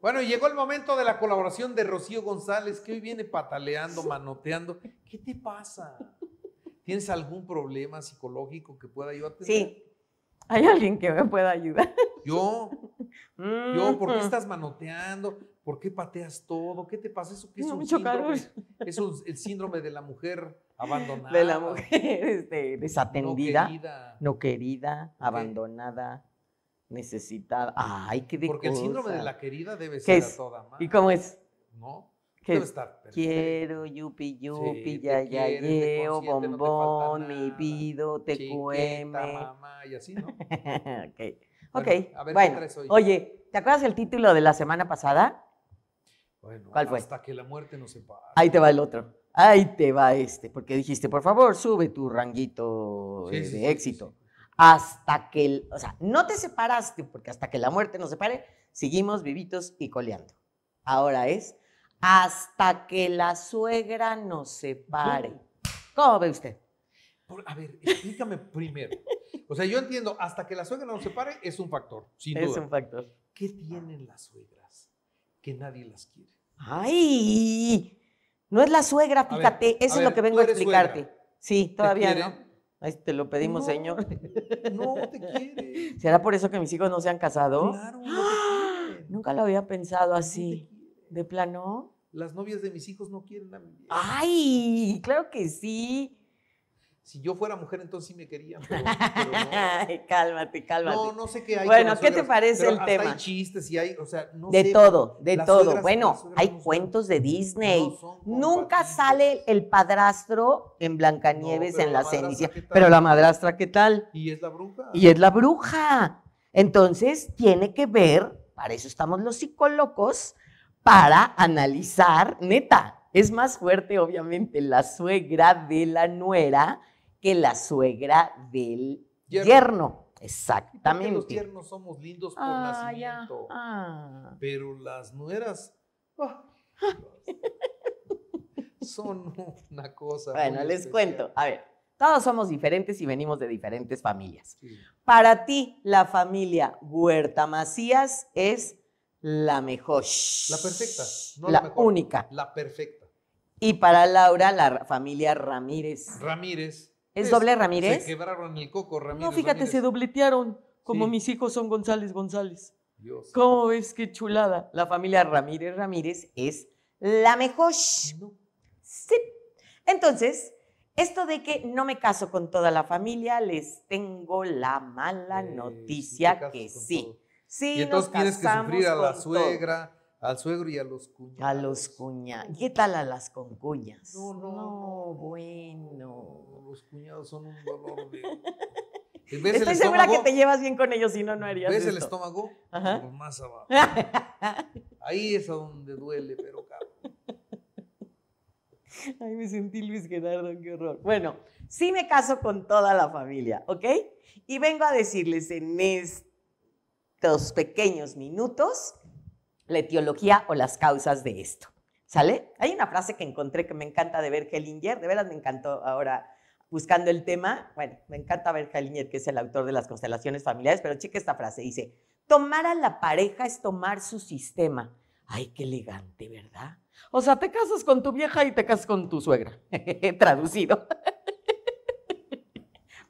Bueno, llegó el momento de la colaboración de Rocío González, que hoy viene pataleando, manoteando. ¿Qué te pasa? ¿Tienes algún problema psicológico que pueda ayudarte? Sí. ¿Hay alguien que me pueda ayudar? ¿Yo? ¿Yo? ¿Por qué estás manoteando? ¿Por qué pateas todo? ¿Qué te pasa? ¿Eso es un síndrome? Es el síndrome de la mujer abandonada. De la mujer este, desatendida. No querida, no querida abandonada necesitada. Ay, qué de Porque el síndrome de la querida debe ser a toda madre. ¿Y cómo es? ¿No? ¿Qué debe estar quiero, yupi, yupi, ya, ya, yeo, bombón, mi pido, te cueme y así, ¿no? ok. Ok. Bueno, oye, ¿te acuerdas el título de la semana pasada? Bueno, ¿Cuál fue? hasta que la muerte nos separe. Ahí te va el otro. Ahí te va este, porque dijiste, por favor, sube tu ranguito eh, de éxito hasta que, o sea, no te separaste, porque hasta que la muerte nos separe, seguimos vivitos y coleando. Ahora es hasta que la suegra nos separe. ¿Cómo, ve usted? a ver, explícame primero. O sea, yo entiendo, hasta que la suegra nos separe es un factor, sin es duda. Es un factor. ¿Qué tienen las suegras que nadie las quiere? ¡Ay! No es la suegra, fíjate, eso es lo que vengo a explicarte. Sí, todavía no te lo pedimos, Señor. No te quiere. ¿Será por eso que mis hijos no se han casado? Claro, no te Nunca lo había pensado así. ¿De plano? Las novias de mis hijos no quieren a mi vieja. ¡Ay! Claro que sí. Si yo fuera mujer, entonces sí me querían. Ay, cálmate, cálmate. No, no sé qué hay. Bueno, ¿qué te parece el tema? Hay chistes y hay, o sea, no De todo, de todo. bueno, hay cuentos de Disney. Nunca sale el padrastro en Blancanieves en la, la Pero la madrastra, ¿qué tal? Y es la bruja. Y es la bruja. Entonces, tiene que ver, para eso estamos los psicólogos, para analizar, neta. Es más fuerte, obviamente, la suegra de la nuera que la suegra del yerno. Exactamente. los tiernos somos lindos por ah, nacimiento. Ah. Pero las nueras ah, son una cosa. Bueno, les cuento. A ver, todos somos diferentes y venimos de diferentes familias. Para ti, la familia Huerta Macías es la mejor. La perfecta, la, única. La perfecta. Y para Laura, la familia Ramírez. Ramírez ¿Es, doble Ramírez? Se quebraron el coco, Ramírez. No, fíjate, se dobletearon, como mis hijos son González González. Dios. ¿Cómo ves qué chulada? La familia Ramírez Ramírez es la mejor. No. Sí. Entonces, esto de que no me caso con toda la familia, les tengo la mala pues, noticia que sí. Sí, y entonces nos tienes que sufrir a la suegra, al suegro y a los cuñados. A los cuñados. ¿Qué tal a las concuñas? No, no, no, bueno. Los cuñados son un dolor de... Estoy segura que te llevas bien con ellos, si no, no harías ¿Ves el estómago? Ajá. más abajo. Ahí es a donde duele, pero cabrón. Ay, me sentí Luis Gerardo, qué horror. Bueno, sí me caso con toda la familia, ¿ok? Y vengo a decirles en estos pequeños minutos la etiología o las causas de esto. ¿Sale? Hay una frase que encontré que me encanta de Bergelinger, de veras me encantó ahora buscando el tema. Bueno, me encanta Bergelinger, que es el autor de las constelaciones familiares, pero cheque esta frase, dice, tomar a la pareja es tomar su sistema. Ay, qué elegante, ¿verdad? O sea, te casas con tu vieja y te casas con tu suegra, traducido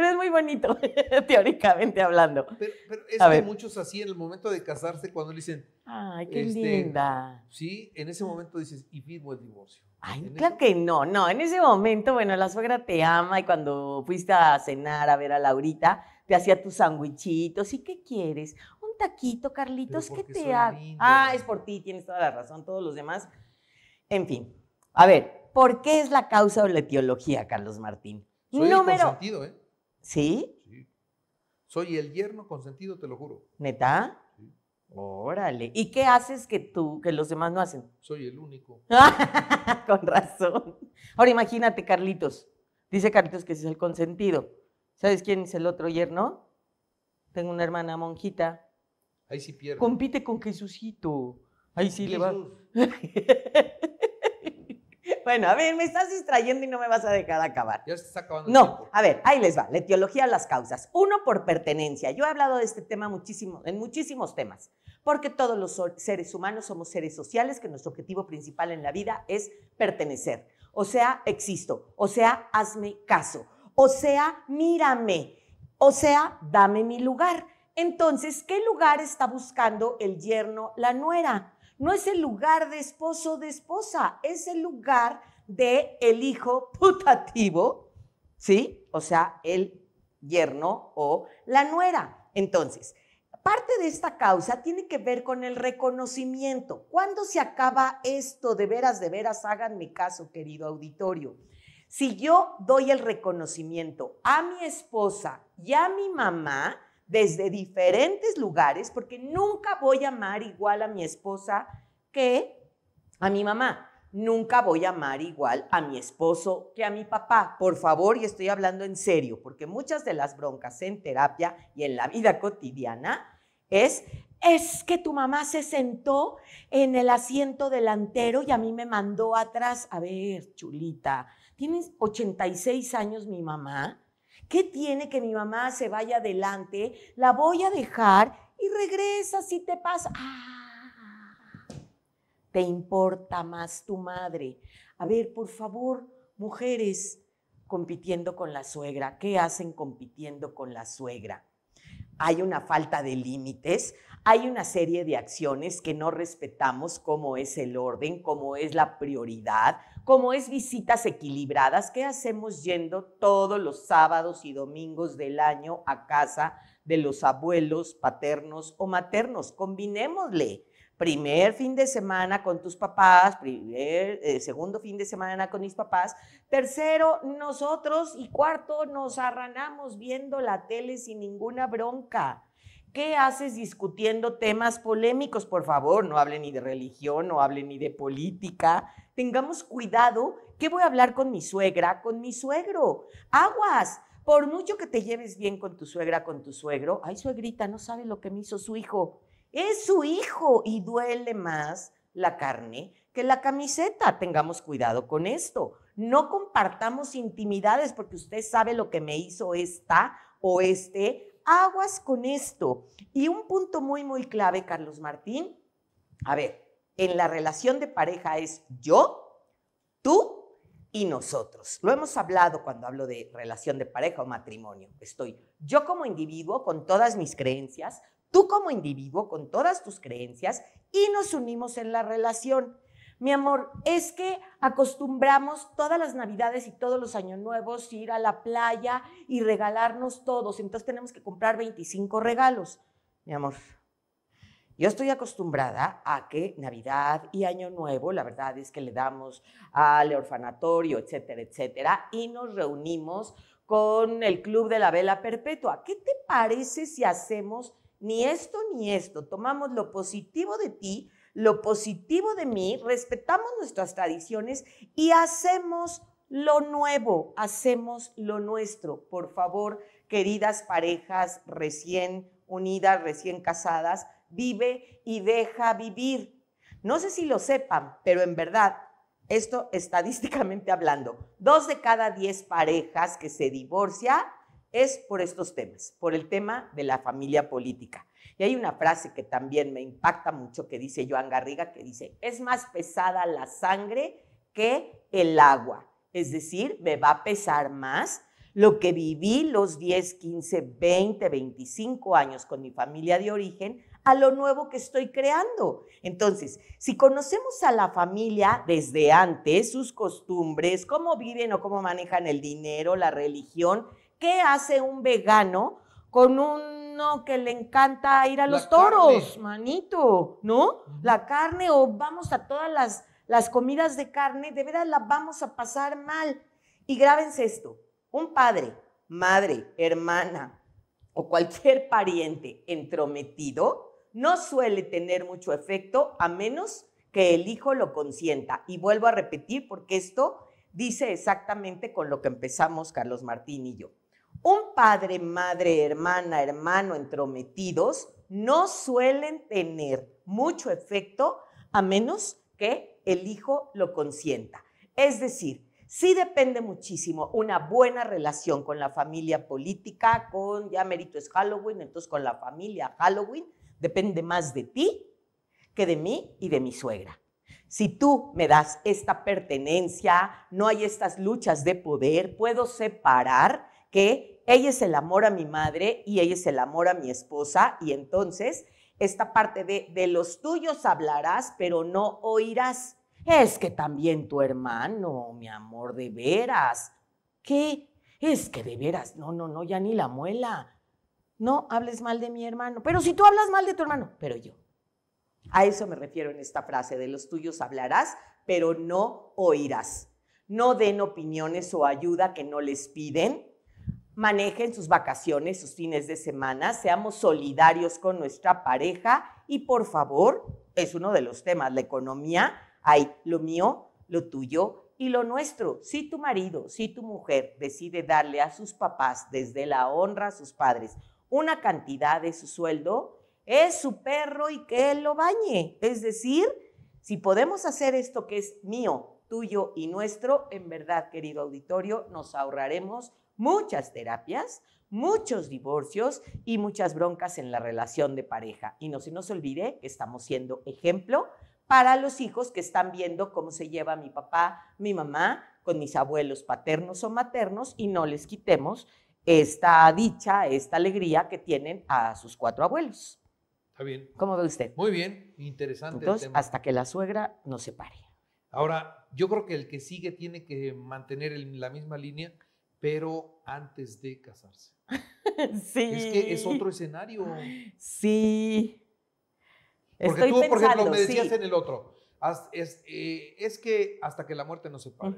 pero es muy bonito, teóricamente hablando. Pero, es que ver. muchos así en el momento de casarse, cuando le dicen. ¡Ay, qué este, linda! Sí, en ese momento dices, y vivo el divorcio. Ay, claro que no, no, en ese momento, bueno, la suegra te ama y cuando fuiste a cenar a ver a Laurita, te hacía tus sandwichitos, ¿y qué quieres? Un taquito, Carlitos, ¿qué te hago? Ah, es por ti, tienes toda la razón, todos los demás. En fin, a ver, ¿por qué es la causa o la etiología, Carlos Martín? Soy Número. ¿eh? ¿Sí? Sí. Soy el yerno consentido, te lo juro. ¿Neta? Sí. Órale. ¿Y qué haces que tú, que los demás no hacen? Soy el único. Con razón. Ahora imagínate, Carlitos. Dice Carlitos que es el consentido. ¿Sabes quién es el otro yerno? Tengo una hermana monjita. Ahí sí pierde. Compite con Jesucito. Ahí sí le va. bueno, a ver, me estás distrayendo y no me vas a dejar acabar. Ya se acabando. No, a ver, ahí les va. La etiología de las causas. Uno, por pertenencia. Yo he hablado de este tema muchísimo, en muchísimos temas, porque todos los seres humanos somos seres sociales, que nuestro objetivo principal en la vida es pertenecer. O sea, existo. O sea, hazme caso. O sea, mírame. O sea, dame mi lugar. Entonces, ¿qué lugar está buscando el yerno, la nuera? no es el lugar de esposo o de esposa, es el lugar de el hijo putativo, ¿sí? O sea, el yerno o la nuera. Entonces, parte de esta causa tiene que ver con el reconocimiento. ¿Cuándo se acaba esto? De veras, de veras, háganme caso, querido auditorio. Si yo doy el reconocimiento a mi esposa y a mi mamá, desde diferentes lugares, porque nunca voy a amar igual a mi esposa que a mi mamá. Nunca voy a amar igual a mi esposo que a mi papá. Por favor, y estoy hablando en serio, porque muchas de las broncas en terapia y en la vida cotidiana es es que tu mamá se sentó en el asiento delantero y a mí me mandó atrás. A ver, chulita, tienes 86 años mi mamá ¿Qué tiene que mi mamá se vaya adelante? La voy a dejar y regresa si te pasa. ¡Ah! Te importa más tu madre. A ver, por favor, mujeres compitiendo con la suegra, ¿qué hacen compitiendo con la suegra? Hay una falta de límites, hay una serie de acciones que no respetamos, como es el orden, como es la prioridad, como es visitas equilibradas. ¿Qué hacemos yendo todos los sábados y domingos del año a casa de los abuelos paternos o maternos? Combinémosle. Primer fin de semana con tus papás, primer, eh, segundo fin de semana con mis papás, tercero nosotros y cuarto nos arranamos viendo la tele sin ninguna bronca. ¿Qué haces discutiendo temas polémicos? Por favor, no hable ni de religión, no hable ni de política. Tengamos cuidado. ¿Qué voy a hablar con mi suegra, con mi suegro? Aguas. Por mucho que te lleves bien con tu suegra, con tu suegro, ay, suegrita, no sabe lo que me hizo su hijo. Es su hijo y duele más la carne que la camiseta. Tengamos cuidado con esto. No compartamos intimidades porque usted sabe lo que me hizo esta o este aguas con esto. Y un punto muy, muy clave, Carlos Martín. A ver, en la relación de pareja es yo, tú y nosotros. Lo hemos hablado cuando hablo de relación de pareja o matrimonio. Estoy yo como individuo con todas mis creencias, tú como individuo con todas tus creencias y nos unimos en la relación. Mi amor, es que acostumbramos todas las navidades y todos los años nuevos ir a la playa y regalarnos todos. Entonces tenemos que comprar 25 regalos. Mi amor, yo estoy acostumbrada a que Navidad y Año Nuevo, la verdad es que le damos al orfanatorio, etcétera, etcétera, y nos reunimos con el Club de la Vela Perpetua. ¿Qué te parece si hacemos ni esto ni esto? Tomamos lo positivo de ti lo positivo de mí, respetamos nuestras tradiciones y hacemos lo nuevo, hacemos lo nuestro. Por favor, queridas parejas recién unidas, recién casadas, vive y deja vivir. No sé si lo sepan, pero en verdad, esto estadísticamente hablando, dos de cada diez parejas que se divorcia es por estos temas, por el tema de la familia política. Y hay una frase que también me impacta mucho que dice Joan Garriga, que dice, es más pesada la sangre que el agua. Es decir, me va a pesar más lo que viví los 10, 15, 20, 25 años con mi familia de origen a lo nuevo que estoy creando. Entonces, si conocemos a la familia desde antes, sus costumbres, cómo viven o cómo manejan el dinero, la religión, ¿qué hace un vegano con uno que le encanta ir a los toros, manito? ¿No? La carne o vamos a todas las, las comidas de carne, de veras la vamos a pasar mal. Y grábense esto, un padre, madre, hermana o cualquier pariente entrometido no suele tener mucho efecto a menos que el hijo lo consienta. Y vuelvo a repetir porque esto dice exactamente con lo que empezamos Carlos Martín y yo. Un padre, madre, hermana, hermano entrometidos no suelen tener mucho efecto a menos que el hijo lo consienta. Es decir, sí depende muchísimo una buena relación con la familia política, con ya mérito es Halloween, entonces con la familia Halloween, depende más de ti que de mí y de mi suegra. Si tú me das esta pertenencia, no hay estas luchas de poder, puedo separar que ella es el amor a mi madre y ella es el amor a mi esposa y entonces esta parte de, de los tuyos hablarás, pero no oirás. Es que también tu hermano, mi amor, de veras. ¿Qué? Es que de veras, no, no, no, ya ni la muela. No hables mal de mi hermano. Pero si tú hablas mal de tu hermano, pero yo. A eso me refiero en esta frase, de los tuyos hablarás, pero no oirás. No den opiniones o ayuda que no les piden, manejen sus vacaciones, sus fines de semana, seamos solidarios con nuestra pareja y por favor, es uno de los temas, la economía, hay lo mío, lo tuyo y lo nuestro. Si tu marido, si tu mujer decide darle a sus papás desde la honra a sus padres una cantidad de su sueldo, es su perro y que él lo bañe. Es decir, si podemos hacer esto que es mío, tuyo y nuestro, en verdad, querido auditorio, nos ahorraremos muchas terapias, muchos divorcios y muchas broncas en la relación de pareja. Y no se nos olvide que estamos siendo ejemplo para los hijos que están viendo cómo se lleva mi papá, mi mamá, con mis abuelos paternos o maternos y no les quitemos esta dicha, esta alegría que tienen a sus cuatro abuelos. Está bien. ¿Cómo ve usted? Muy bien, interesante. el tema. hasta que la suegra no se pare. Ahora, yo creo que el que sigue tiene que mantener la misma línea pero antes de casarse. sí. Es que es otro escenario. Sí. Porque tú, por ejemplo, me decías en el otro, es, eh, es, que hasta que la muerte no separe.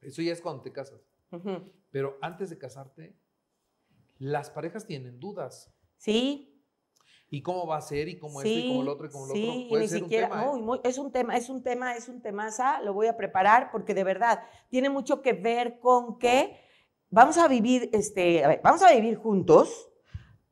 Eso ya es cuando te casas. Pero antes de casarte, las parejas tienen dudas. Sí y cómo va a ser y cómo es? y cómo el otro y cómo lo otro. ser siquiera, un tema, ¿eh? es un tema, es un tema, es un tema, lo voy a preparar porque de verdad tiene mucho que ver con que vamos a vivir, este, vamos a vivir juntos,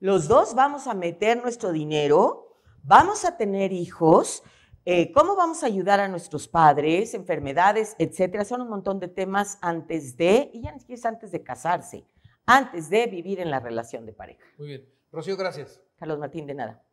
los dos vamos a meter nuestro dinero, vamos a tener hijos, eh, cómo vamos a ayudar a nuestros padres, enfermedades, etcétera. Son un montón de temas antes de, y ya ni siquiera antes de casarse, antes de vivir en la relación de pareja. Muy bien. Rocío, gracias los Martín, de nada.